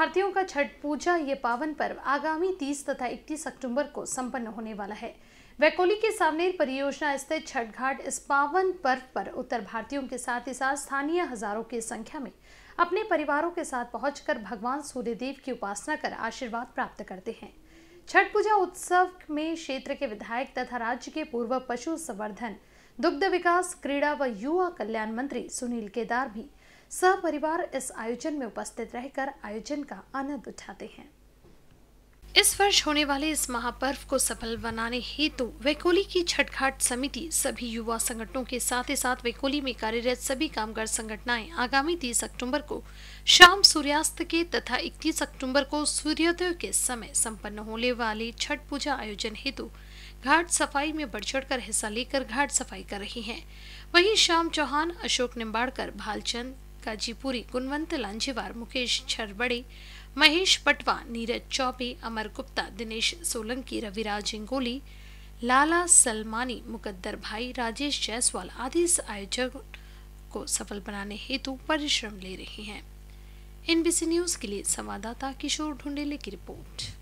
भारतीयों का छठ पूजा ये पावन पर्व आगामी 30 तथा 31 अक्टूबर को संपन्न होने वाला है वैकोली के सामने परियोजना स्थित छठ घाट इस पावन पर्व पर उत्तर भारतीयों के साथ ही साथ स्थानीय हजारों की संख्या में अपने परिवारों के साथ पहुंचकर भगवान सूर्य देव की उपासना कर आशीर्वाद प्राप्त करते हैं छठ पूजा उत्सव में क्षेत्र के विधायक तथा राज्य के पूर्व पशु संवर्धन दुग्ध विकास क्रीड़ा व युवा कल्याण मंत्री सुनील केदार भी सपरिवार इस आयोजन में उपस्थित रहकर आयोजन का आनंद उठाते हैं इस वर्ष होने वाले इस महापर्व को सफल बनाने हेतु तो वेकोली की छठ घाट समिति सभी युवा संगठनों के साथ ही साथ वेकोली में कार्यरत सभी कामगार संगठनाएं आगामी 30 अक्टूबर को शाम सूर्यास्त के तथा 31 अक्टूबर को सूर्योदय के समय संपन्न होने वाले छठ पूजा आयोजन हेतु तो घाट सफाई में बढ़ कर हिस्सा लेकर घाट सफाई कर रही है वही शाम चौहान अशोक निम्बाड़कर भालचंद काजीपुरी गुणवंत लांजेवार मुकेश छरबड़े महेश पटवा नीरज चौबे अमर गुप्ता दिनेश सोलंकी रविराज इंगोली लाला सलमानी मुकद्दर भाई राजेश जायसवाल आदि इस आयोजन को सफल बनाने हेतु परिश्रम ले रहे हैं एनबीसी न्यूज के लिए संवाददाता किशोर ढुंडेले की रिपोर्ट